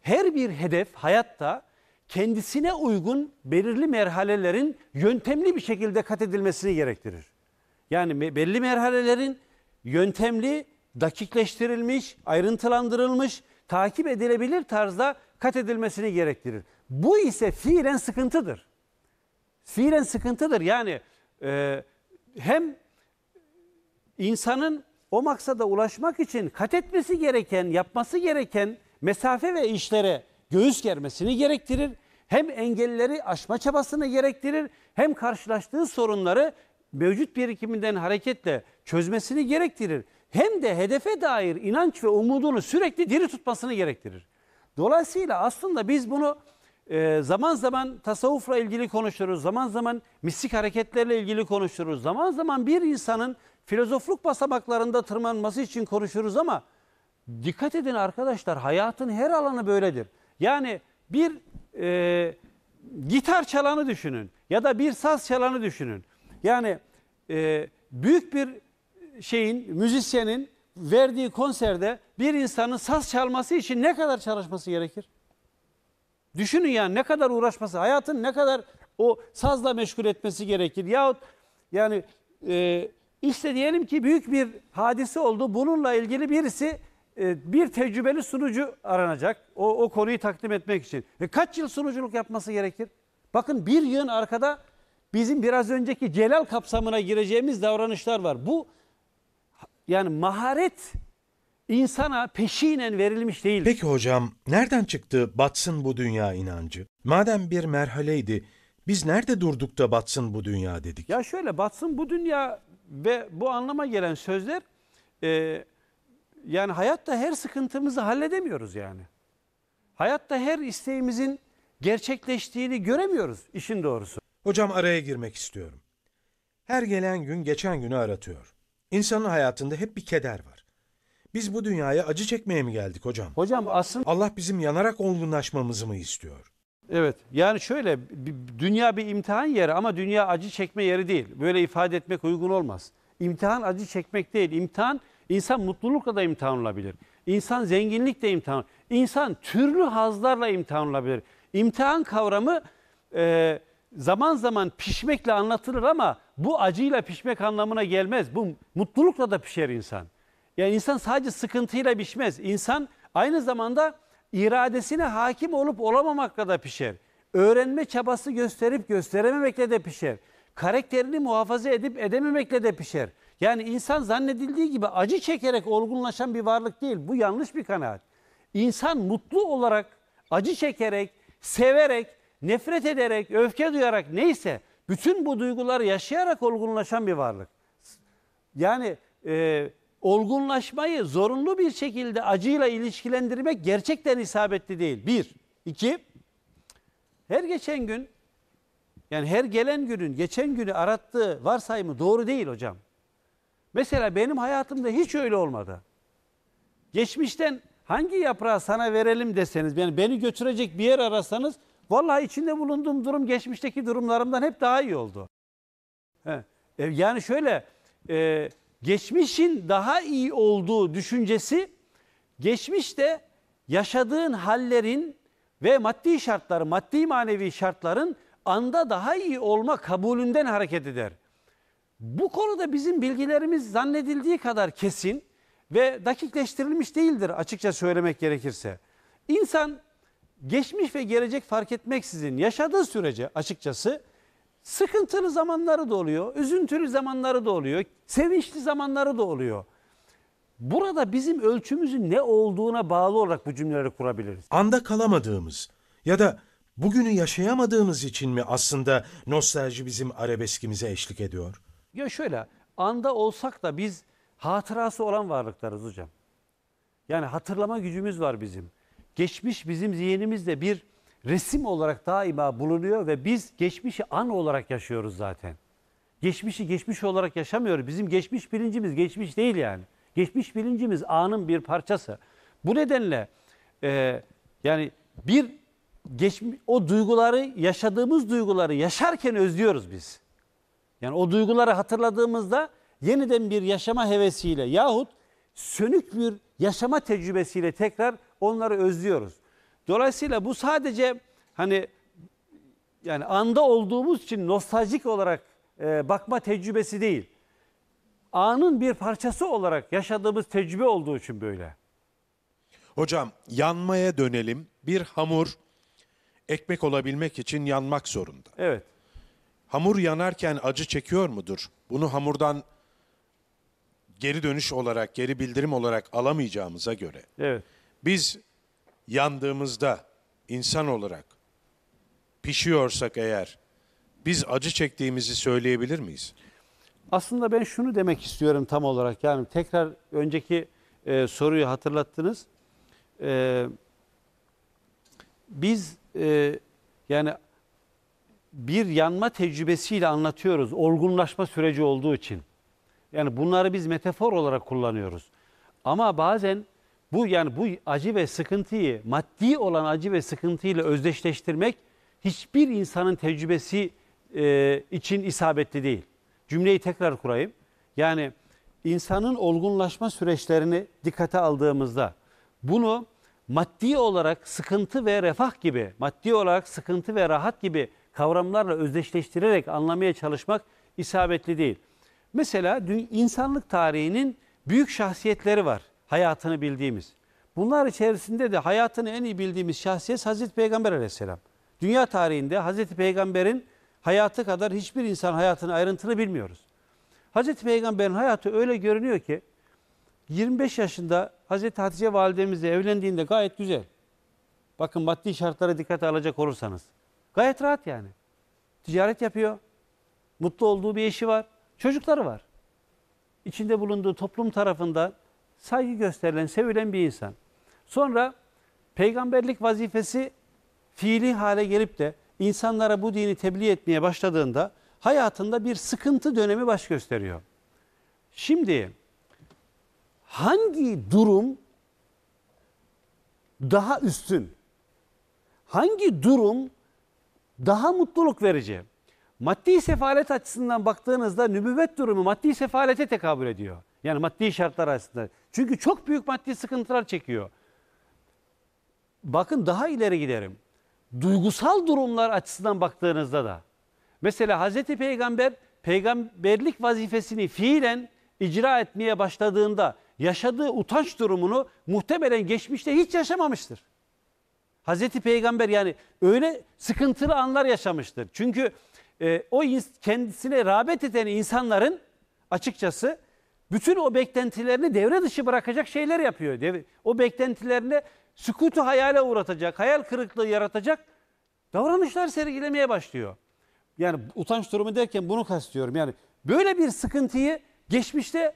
her bir hedef hayatta kendisine uygun belirli merhalelerin yöntemli bir şekilde kat edilmesini gerektirir. Yani belli merhalelerin yöntemli, dakikleştirilmiş, ayrıntılandırılmış, takip edilebilir tarzda kat edilmesini gerektirir. Bu ise fiilen sıkıntıdır. Fiilen sıkıntıdır. Yani e, hem insanın o maksada ulaşmak için kat etmesi gereken, yapması gereken mesafe ve işlere göğüs germesini gerektirir. Hem engelleri aşma çabasını gerektirir, hem karşılaştığı sorunları mevcut birikiminden hareketle çözmesini gerektirir. Hem de hedefe dair inanç ve umudunu sürekli diri tutmasını gerektirir. Dolayısıyla aslında biz bunu e, zaman zaman tasavvufla ilgili konuşuruz, zaman zaman mistik hareketlerle ilgili konuşuruz, zaman zaman bir insanın filozofluk basamaklarında tırmanması için konuşuruz ama dikkat edin arkadaşlar hayatın her alanı böyledir. Yani bir e, gitar çalanı düşünün ya da bir saz çalanı düşünün. Yani e, büyük bir şeyin, müzisyenin verdiği konserde bir insanın saz çalması için ne kadar çalışması gerekir? Düşünün yani ne kadar uğraşması, hayatın ne kadar o sazla meşgul etmesi gerekir. Yahut yani e, işte diyelim ki büyük bir hadise oldu. Bununla ilgili birisi e, bir tecrübeli sunucu aranacak. O, o konuyu takdim etmek için. E, kaç yıl sunuculuk yapması gerekir? Bakın bir yön arkada bizim biraz önceki celal kapsamına gireceğimiz davranışlar var. Bu yani maharet insana peşinen verilmiş değil. Peki hocam, nereden çıktı batsın bu dünya inancı? Madem bir merhaleydi, biz nerede durduk da batsın bu dünya dedik? Ya şöyle, batsın bu dünya ve bu anlama gelen sözler, e, yani hayatta her sıkıntımızı halledemiyoruz yani. Hayatta her isteğimizin gerçekleştiğini göremiyoruz işin doğrusu. Hocam araya girmek istiyorum. Her gelen gün geçen günü aratıyor. İnsanın hayatında hep bir keder var. Biz bu dünyaya acı çekmeye mi geldik hocam? Hocam aslında Allah bizim yanarak olgunlaşmamızı mı istiyor? evet yani şöyle dünya bir imtihan yeri ama dünya acı çekme yeri değil. Böyle ifade etmek uygun olmaz. İmtihan acı çekmek değil. İmtihan insan mutlulukla da imtihan olabilir. İnsan zenginlikle imtihan. İnsan türlü hazlarla imtihan olabilir. İmtihan kavramı e, zaman zaman pişmekle anlatılır ama bu acıyla pişmek anlamına gelmez. Bu mutlulukla da pişer insan. Yani insan sadece sıkıntıyla pişmez. İnsan aynı zamanda iradesine hakim olup olamamakla da pişer. Öğrenme çabası gösterip gösterememekle de pişer. Karakterini muhafaza edip edememekle de pişer. Yani insan zannedildiği gibi acı çekerek olgunlaşan bir varlık değil. Bu yanlış bir kanaat. İnsan mutlu olarak, acı çekerek, severek, nefret ederek, öfke duyarak neyse bütün bu duyguları yaşayarak olgunlaşan bir varlık. Yani e, olgunlaşmayı zorunlu bir şekilde acıyla ilişkilendirmek gerçekten isabetli değil. Bir. iki. Her geçen gün yani her gelen günün geçen günü arattığı varsayımı doğru değil hocam. Mesela benim hayatımda hiç öyle olmadı. Geçmişten hangi yaprağı sana verelim deseniz, yani beni götürecek bir yer arasanız, vallahi içinde bulunduğum durum geçmişteki durumlarımdan hep daha iyi oldu. He. E, yani şöyle, e, geçmişin daha iyi olduğu düşüncesi geçmişte yaşadığın hallerin ve maddi şartlar, maddi manevi şartların anda daha iyi olma kabulünden hareket eder. Bu konuda bizim bilgilerimiz zannedildiği kadar kesin ve dakikleştirilmiş değildir açıkça söylemek gerekirse. İnsan geçmiş ve gelecek fark etmeksizin yaşadığı sürece açıkçası Sıkıntılı zamanları da oluyor, üzüntülü zamanları da oluyor, sevinçli zamanları da oluyor. Burada bizim ölçümüzün ne olduğuna bağlı olarak bu cümleleri kurabiliriz. Anda kalamadığımız ya da bugünü yaşayamadığımız için mi aslında nostalji bizim arabeskimize eşlik ediyor? Ya şöyle, anda olsak da biz hatırası olan varlıklarız hocam. Yani hatırlama gücümüz var bizim. Geçmiş bizim zihnimizde bir resim olarak daima bulunuyor ve biz geçmişi an olarak yaşıyoruz zaten. Geçmişi geçmiş olarak yaşamıyoruz. Bizim geçmiş bilincimiz geçmiş değil yani. Geçmiş bilincimiz anın bir parçası. Bu nedenle e, yani bir geçmiş o duyguları yaşadığımız duyguları yaşarken özlüyoruz biz. Yani o duyguları hatırladığımızda yeniden bir yaşama hevesiyle yahut sönük bir yaşama tecrübesiyle tekrar onları özlüyoruz. Dolayısıyla bu sadece hani yani anda olduğumuz için nostaljik olarak e, bakma tecrübesi değil. Anın bir parçası olarak yaşadığımız tecrübe olduğu için böyle. Hocam yanmaya dönelim. Bir hamur ekmek olabilmek için yanmak zorunda. Evet. Hamur yanarken acı çekiyor mudur? Bunu hamurdan geri dönüş olarak, geri bildirim olarak alamayacağımıza göre. Evet. Biz yandığımızda insan olarak pişiyorsak eğer biz acı çektiğimizi söyleyebilir miyiz? Aslında ben şunu demek istiyorum tam olarak yani tekrar önceki e, soruyu hatırlattınız. E, biz e, yani bir yanma tecrübesiyle anlatıyoruz olgunlaşma süreci olduğu için. Yani bunları biz metafor olarak kullanıyoruz. Ama bazen bu yani bu acı ve sıkıntıyı maddi olan acı ve sıkıntıyla özdeşleştirmek hiçbir insanın tecrübesi e, için isabetli değil. Cümleyi tekrar kurayım. Yani insanın olgunlaşma süreçlerini dikkate aldığımızda bunu maddi olarak sıkıntı ve refah gibi, maddi olarak sıkıntı ve rahat gibi kavramlarla özdeşleştirerek anlamaya çalışmak isabetli değil. Mesela dün insanlık tarihinin büyük şahsiyetleri var hayatını bildiğimiz. Bunlar içerisinde de hayatını en iyi bildiğimiz şahsiyet Hazreti Peygamber aleyhisselam. Dünya tarihinde Hazreti Peygamber'in hayatı kadar hiçbir insan hayatını ayrıntılı bilmiyoruz. Hazreti Peygamber'in hayatı öyle görünüyor ki 25 yaşında Hazreti Hatice validemizle evlendiğinde gayet güzel. Bakın maddi şartlara dikkat alacak olursanız. Gayet rahat yani. Ticaret yapıyor. Mutlu olduğu bir eşi var. Çocukları var. İçinde bulunduğu toplum tarafından saygı gösterilen, sevilen bir insan. Sonra peygamberlik vazifesi fiili hale gelip de insanlara bu dini tebliğ etmeye başladığında hayatında bir sıkıntı dönemi baş gösteriyor. Şimdi hangi durum daha üstün? Hangi durum daha mutluluk verici? Maddi sefalet açısından baktığınızda nübüvvet durumu maddi sefalete tekabül ediyor. Yani maddi şartlar arasında. Çünkü çok büyük maddi sıkıntılar çekiyor. Bakın daha ileri giderim. Duygusal durumlar açısından baktığınızda da. Mesela Hazreti Peygamber peygamberlik vazifesini fiilen icra etmeye başladığında yaşadığı utanç durumunu muhtemelen geçmişte hiç yaşamamıştır. Hazreti Peygamber yani öyle sıkıntılı anlar yaşamıştır. Çünkü e, o kendisine rağbet eden insanların açıkçası bütün o beklentilerini devre dışı bırakacak şeyler yapıyor. Dev, o beklentilerini sükutu hayale uğratacak, hayal kırıklığı yaratacak davranışlar sergilemeye başlıyor. Yani utanç durumu derken bunu kastıyorum. Yani böyle bir sıkıntıyı geçmişte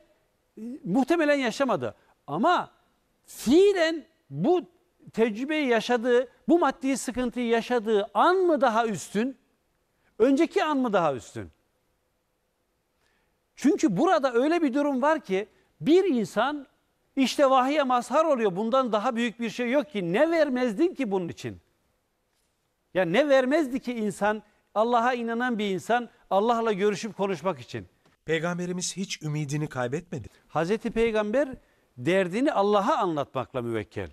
e, muhtemelen yaşamadı. Ama fiilen bu tecrübeyi yaşadığı, bu maddi sıkıntıyı yaşadığı an mı daha üstün? Önceki an mı daha üstün? Çünkü burada öyle bir durum var ki bir insan işte vahiye mazhar oluyor. Bundan daha büyük bir şey yok ki. Ne vermezdin ki bunun için? Ya ne vermezdi ki insan Allah'a inanan bir insan Allah'la görüşüp konuşmak için? Peygamberimiz hiç ümidini kaybetmedi. Hazreti Peygamber derdini Allah'a anlatmakla müvekkel.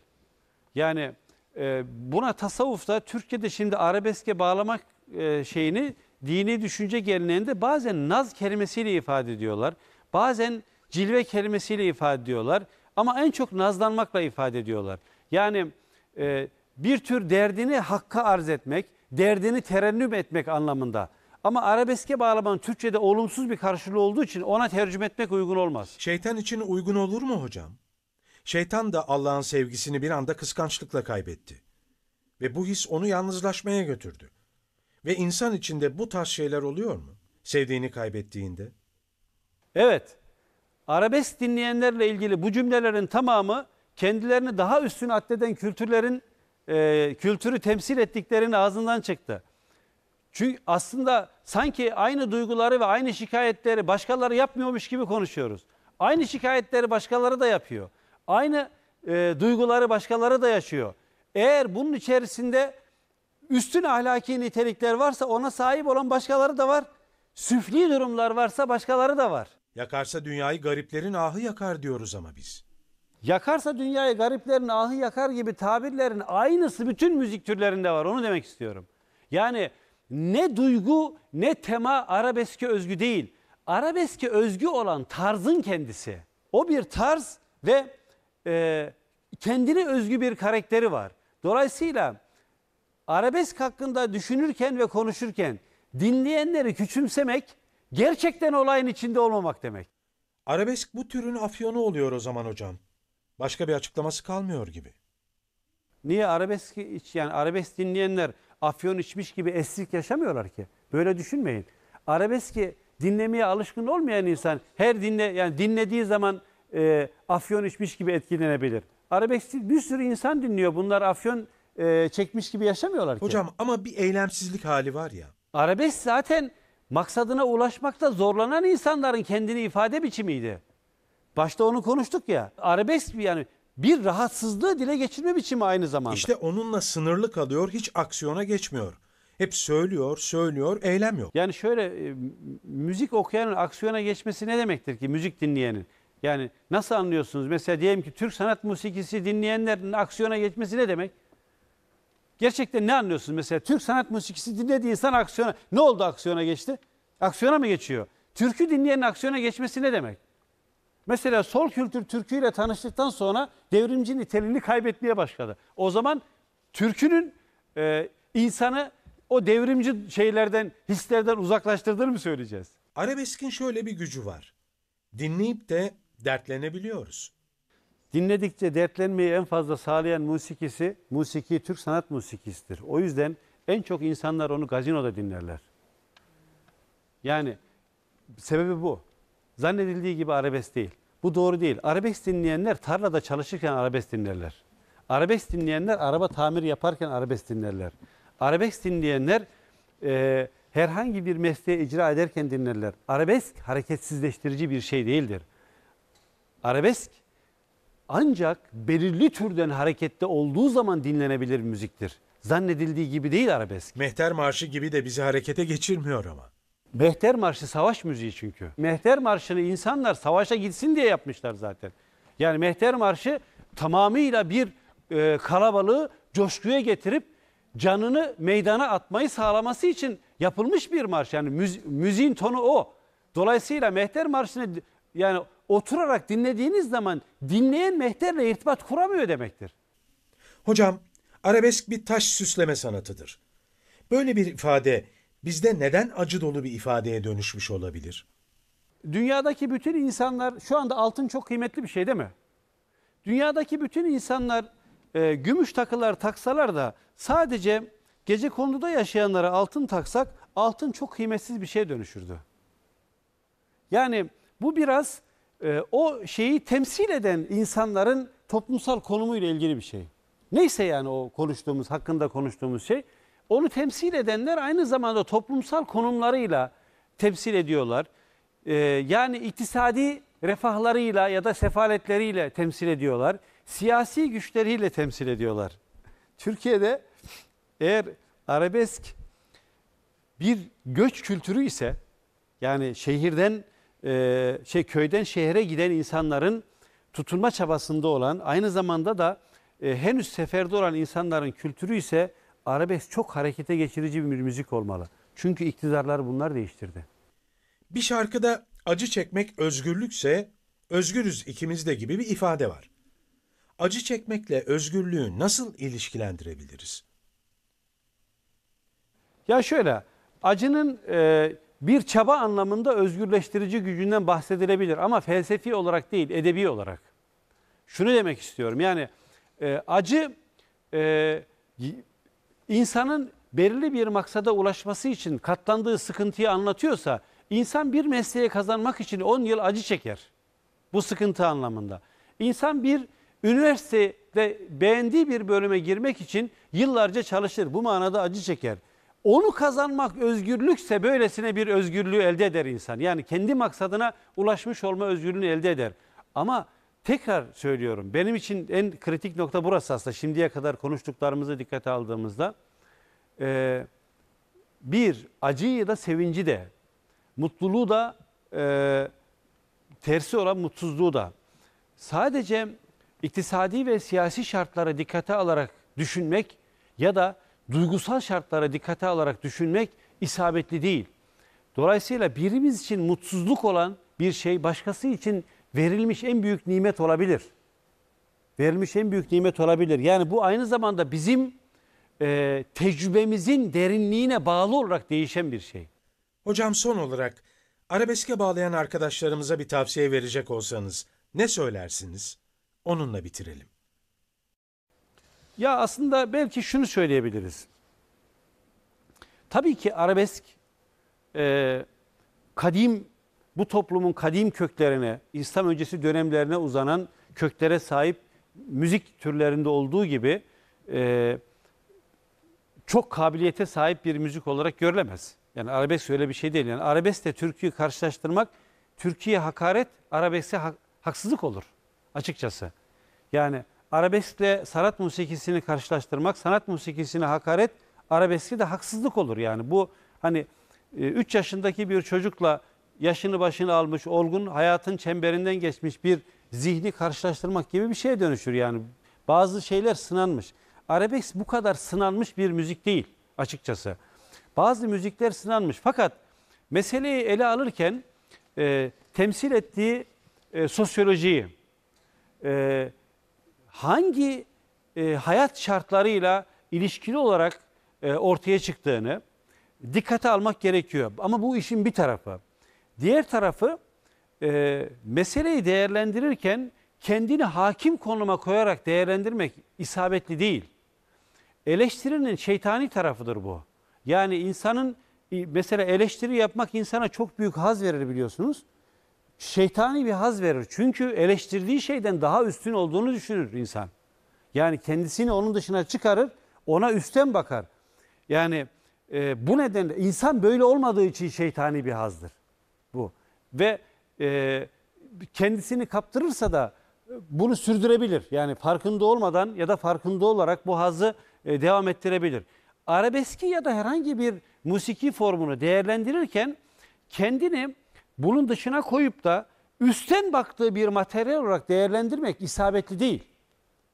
Yani e, buna tasavvufta Türkiye'de şimdi arabeske bağlamak e, şeyini dini düşünce geleneğinde bazen naz kelimesiyle ifade ediyorlar. Bazen cilve kelimesiyle ifade ediyorlar. Ama en çok nazlanmakla ifade ediyorlar. Yani e, bir tür derdini hakka arz etmek, derdini terennüm etmek anlamında. Ama arabeske bağlamanın Türkçe'de olumsuz bir karşılığı olduğu için ona tercüme etmek uygun olmaz. Şeytan için uygun olur mu hocam? Şeytan da Allah'ın sevgisini bir anda kıskançlıkla kaybetti. Ve bu his onu yalnızlaşmaya götürdü. Ve insan içinde bu tarz şeyler oluyor mu? Sevdiğini kaybettiğinde. Evet. Arabesk dinleyenlerle ilgili bu cümlelerin tamamı kendilerini daha üstün addeden kültürlerin e, kültürü temsil ettiklerini ağzından çıktı. Çünkü aslında sanki aynı duyguları ve aynı şikayetleri başkaları yapmıyormuş gibi konuşuyoruz. Aynı şikayetleri başkaları da yapıyor. Aynı e, duyguları başkaları da yaşıyor. Eğer bunun içerisinde üstün ahlaki nitelikler varsa ona sahip olan başkaları da var. Süfli durumlar varsa başkaları da var. Yakarsa dünyayı gariplerin ahı yakar diyoruz ama biz. Yakarsa dünyayı gariplerin ahı yakar gibi tabirlerin aynısı bütün müzik türlerinde var. Onu demek istiyorum. Yani ne duygu ne tema Arabeski özgü değil. Arabeski özgü olan tarzın kendisi. O bir tarz ve e, kendine özgü bir karakteri var. Dolayısıyla arabesk hakkında düşünürken ve konuşurken dinleyenleri küçümsemek gerçekten olayın içinde olmamak demek. Arabesk bu türün afyonu oluyor o zaman hocam. Başka bir açıklaması kalmıyor gibi. Niye arabesk iç yani arabesk dinleyenler afyon içmiş gibi esrik yaşamıyorlar ki? Böyle düşünmeyin. Arabeski dinlemeye alışkın olmayan insan her dinle yani dinlediği zaman e, afyon içmiş gibi etkilenebilir. Arabesk bir sürü insan dinliyor. Bunlar afyon e, çekmiş gibi yaşamıyorlar ki. Hocam ama bir eylemsizlik hali var ya. Arabesk zaten maksadına ulaşmakta zorlanan insanların kendini ifade biçimiydi. Başta onu konuştuk ya. Arabesk yani bir rahatsızlığı dile geçirme biçimi aynı zamanda. İşte onunla sınırlı kalıyor, hiç aksiyona geçmiyor. Hep söylüyor, söylüyor, eylem yok. Yani şöyle e, müzik okuyanın aksiyona geçmesi ne demektir ki müzik dinleyenin? Yani nasıl anlıyorsunuz? Mesela diyelim ki Türk sanat musikisi dinleyenlerin aksiyona geçmesi ne demek? Gerçekten ne anlıyorsunuz mesela? Türk sanat müzikisi dinlediği insan aksiyona, ne oldu aksiyona geçti? Aksiyona mı geçiyor? Türkü dinleyenin aksiyona geçmesi ne demek? Mesela sol kültür türküyle tanıştıktan sonra devrimci niteliğini kaybetmeye başladı. O zaman türkünün e, insanı o devrimci şeylerden, hislerden uzaklaştırdığını mı söyleyeceğiz? Arabeskin şöyle bir gücü var. Dinleyip de dertlenebiliyoruz. Dinledikçe dertlenmeyi en fazla sağlayan musikisi, musiki Türk sanat musikisidir. O yüzden en çok insanlar onu gazinoda dinlerler. Yani sebebi bu. Zannedildiği gibi arabesk değil. Bu doğru değil. Arabesk dinleyenler tarlada çalışırken arabesk dinlerler. Arabesk dinleyenler araba tamir yaparken arabesk dinlerler. Arabesk dinleyenler e, herhangi bir mesleği icra ederken dinlerler. Arabesk hareketsizleştirici bir şey değildir. Arabesk ancak belirli türden harekette olduğu zaman dinlenebilir müziktir. Zannedildiği gibi değil arabesk. Mehter Marşı gibi de bizi harekete geçirmiyor ama. Mehter Marşı savaş müziği çünkü. Mehter Marşı'nı insanlar savaşa gitsin diye yapmışlar zaten. Yani Mehter Marşı tamamıyla bir e, kalabalığı coşkuya getirip canını meydana atmayı sağlaması için yapılmış bir marş. Yani müzi müziğin tonu o. Dolayısıyla Mehter Marşı'nı yani oturarak dinlediğiniz zaman dinleyen mehterle irtibat kuramıyor demektir. Hocam arabesk bir taş süsleme sanatıdır. Böyle bir ifade bizde neden acı dolu bir ifadeye dönüşmüş olabilir? Dünyadaki bütün insanlar şu anda altın çok kıymetli bir şey değil mi? Dünyadaki bütün insanlar e, gümüş takılar taksalar da sadece gece konuda yaşayanlara altın taksak altın çok kıymetsiz bir şeye dönüşürdü. Yani bu biraz ee, o şeyi temsil eden insanların toplumsal konumuyla ilgili bir şey. Neyse yani o konuştuğumuz, hakkında konuştuğumuz şey. Onu temsil edenler aynı zamanda toplumsal konumlarıyla temsil ediyorlar. Ee, yani iktisadi refahlarıyla ya da sefaletleriyle temsil ediyorlar. Siyasi güçleriyle temsil ediyorlar. Türkiye'de eğer arabesk bir göç kültürü ise yani şehirden e, şey köyden şehre giden insanların tutunma çabasında olan aynı zamanda da e, henüz seferde olan insanların kültürü ise arabesk çok harekete geçirici bir müzik olmalı. Çünkü iktidarlar bunlar değiştirdi. Bir şarkıda acı çekmek özgürlükse özgürüz ikimiz de gibi bir ifade var. Acı çekmekle özgürlüğü nasıl ilişkilendirebiliriz? Ya şöyle acının e, bir çaba anlamında özgürleştirici gücünden bahsedilebilir ama felsefi olarak değil, edebi olarak. Şunu demek istiyorum yani e, acı e, insanın belirli bir maksada ulaşması için katlandığı sıkıntıyı anlatıyorsa insan bir mesleğe kazanmak için 10 yıl acı çeker. Bu sıkıntı anlamında. İnsan bir üniversitede beğendiği bir bölüme girmek için yıllarca çalışır. Bu manada acı çeker. Onu kazanmak özgürlükse böylesine bir özgürlüğü elde eder insan. Yani kendi maksadına ulaşmış olma özgürlüğünü elde eder. Ama tekrar söylüyorum benim için en kritik nokta burası aslında şimdiye kadar konuştuklarımızı dikkate aldığımızda. E, bir acıyı da sevinci de mutluluğu da e, tersi olan mutsuzluğu da sadece iktisadi ve siyasi şartlara dikkate alarak düşünmek ya da duygusal şartlara dikkate alarak düşünmek isabetli değil. Dolayısıyla birimiz için mutsuzluk olan bir şey başkası için verilmiş en büyük nimet olabilir. Verilmiş en büyük nimet olabilir. Yani bu aynı zamanda bizim e, tecrübemizin derinliğine bağlı olarak değişen bir şey. Hocam son olarak arabeske bağlayan arkadaşlarımıza bir tavsiye verecek olsanız ne söylersiniz? Onunla bitirelim. Ya aslında belki şunu söyleyebiliriz. Tabii ki arabesk e, kadim bu toplumun kadim köklerine, İslam öncesi dönemlerine uzanan köklere sahip müzik türlerinde olduğu gibi e, çok kabiliyete sahip bir müzik olarak görülemez. Yani arabesk öyle bir şey değil. Yani arabeskle türküyü karşılaştırmak, Türkiye hakaret, arabeskse haksızlık olur açıkçası. Yani arabeskle sanat musikisini karşılaştırmak, sanat musikisine hakaret, arabeski de haksızlık olur. Yani bu hani 3 e, yaşındaki bir çocukla yaşını başını almış, olgun, hayatın çemberinden geçmiş bir zihni karşılaştırmak gibi bir şeye dönüşür yani. Bazı şeyler sınanmış. Arabesk bu kadar sınanmış bir müzik değil açıkçası. Bazı müzikler sınanmış fakat meseleyi ele alırken e, temsil ettiği e, sosyolojiyi, e, hangi e, hayat şartlarıyla ilişkili olarak e, ortaya çıktığını dikkate almak gerekiyor. Ama bu işin bir tarafı. Diğer tarafı e, meseleyi değerlendirirken kendini hakim konuma koyarak değerlendirmek isabetli değil. Eleştirinin şeytani tarafıdır bu. Yani insanın mesela eleştiri yapmak insana çok büyük haz verir biliyorsunuz şeytani bir haz verir. Çünkü eleştirdiği şeyden daha üstün olduğunu düşünür insan. Yani kendisini onun dışına çıkarır, ona üstten bakar. Yani e, bu nedenle insan böyle olmadığı için şeytani bir hazdır bu. Ve e, kendisini kaptırırsa da e, bunu sürdürebilir. Yani farkında olmadan ya da farkında olarak bu hazı e, devam ettirebilir. Arabeski ya da herhangi bir musiki formunu değerlendirirken kendini bunun dışına koyup da üstten baktığı bir materyal olarak değerlendirmek isabetli değil.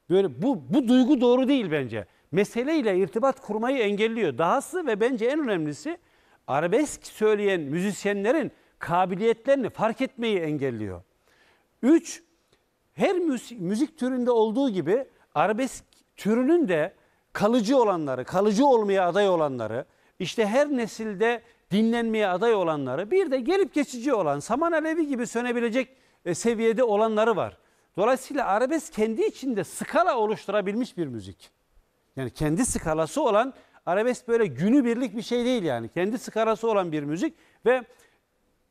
Böyle bu, bu duygu doğru değil bence. Meseleyle irtibat kurmayı engelliyor. Dahası ve bence en önemlisi arabesk söyleyen müzisyenlerin kabiliyetlerini fark etmeyi engelliyor. Üç, her müzik, müzik türünde olduğu gibi arabesk türünün de kalıcı olanları, kalıcı olmaya aday olanları, işte her nesilde dinlenmeye aday olanları bir de gelip geçici olan saman alevi gibi sönebilecek e, seviyede olanları var. Dolayısıyla arabesk kendi içinde skala oluşturabilmiş bir müzik. Yani kendi skalası olan arabesk böyle günü birlik bir şey değil yani. Kendi skalası olan bir müzik ve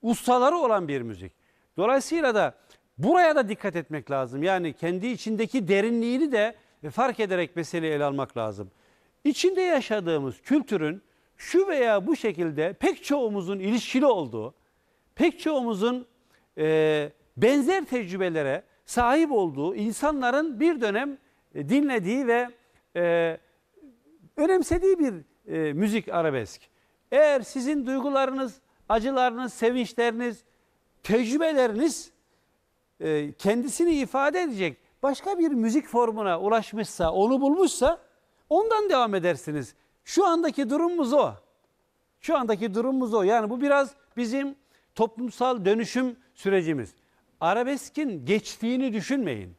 ustaları olan bir müzik. Dolayısıyla da buraya da dikkat etmek lazım. Yani kendi içindeki derinliğini de fark ederek meseleyi ele almak lazım. İçinde yaşadığımız kültürün şu veya bu şekilde pek çoğumuzun ilişkili olduğu, pek çoğumuzun e, benzer tecrübelere sahip olduğu insanların bir dönem e, dinlediği ve e, önemsediği bir e, müzik arabesk. Eğer sizin duygularınız, acılarınız, sevinçleriniz, tecrübeleriniz e, kendisini ifade edecek başka bir müzik formuna ulaşmışsa, onu bulmuşsa ondan devam edersiniz. Şu andaki durumumuz o. Şu andaki durumumuz o. Yani bu biraz bizim toplumsal dönüşüm sürecimiz. Arabeskin geçtiğini düşünmeyin.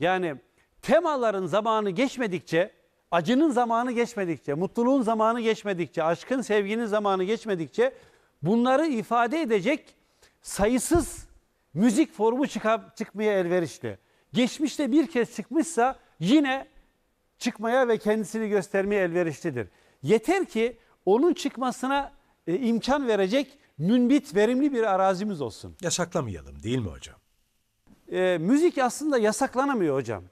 Yani temaların zamanı geçmedikçe, acının zamanı geçmedikçe, mutluluğun zamanı geçmedikçe, aşkın, sevginin zamanı geçmedikçe bunları ifade edecek sayısız müzik formu çıkıp çıkmaya elverişli. Geçmişte bir kez çıkmışsa yine çıkmaya ve kendisini göstermeye elverişlidir. Yeter ki onun çıkmasına e, imkan verecek münbit, verimli bir arazimiz olsun. Yasaklamayalım değil mi hocam? E, müzik aslında yasaklanamıyor hocam.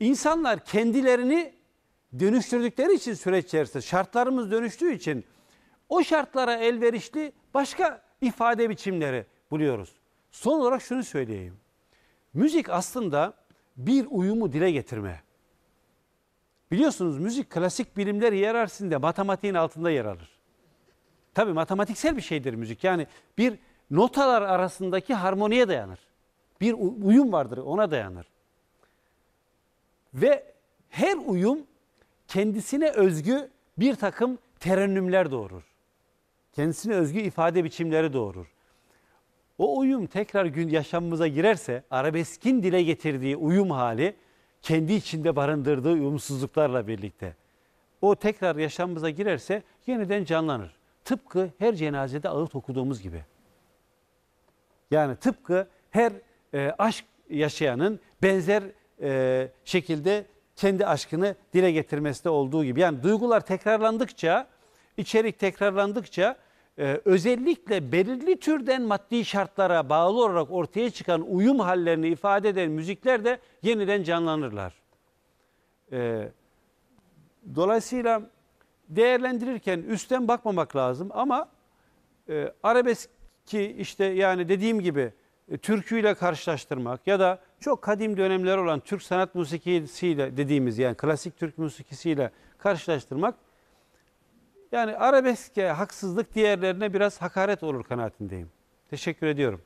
İnsanlar kendilerini dönüştürdükleri için süreç içerisinde şartlarımız dönüştüğü için o şartlara elverişli başka ifade biçimleri buluyoruz. Son olarak şunu söyleyeyim. Müzik aslında bir uyumu dile getirme. Biliyorsunuz müzik klasik bilimler hiyerarşisinde matematiğin altında yer alır. Tabii matematiksel bir şeydir müzik. Yani bir notalar arasındaki harmoniye dayanır. Bir uyum vardır ona dayanır. Ve her uyum kendisine özgü bir takım terennümler doğurur. Kendisine özgü ifade biçimleri doğurur. O uyum tekrar gün yaşamımıza girerse arabeskin dile getirdiği uyum hali kendi içinde barındırdığı uyumsuzluklarla birlikte o tekrar yaşamımıza girerse yeniden canlanır. Tıpkı her cenazede ağıt okuduğumuz gibi. Yani tıpkı her e, aşk yaşayanın benzer e, şekilde kendi aşkını dile getirmesi de olduğu gibi. Yani duygular tekrarlandıkça, içerik tekrarlandıkça ee, özellikle belirli türden maddi şartlara bağlı olarak ortaya çıkan uyum hallerini ifade eden müzikler de yeniden canlanırlar. Ee, dolayısıyla değerlendirirken üstten bakmamak lazım ama e, arabeski işte yani dediğim gibi e, türküyle karşılaştırmak ya da çok kadim dönemler olan Türk sanat musikisiyle dediğimiz yani klasik Türk musikisiyle karşılaştırmak yani arabeske haksızlık diğerlerine biraz hakaret olur kanaatindeyim. Teşekkür ediyorum.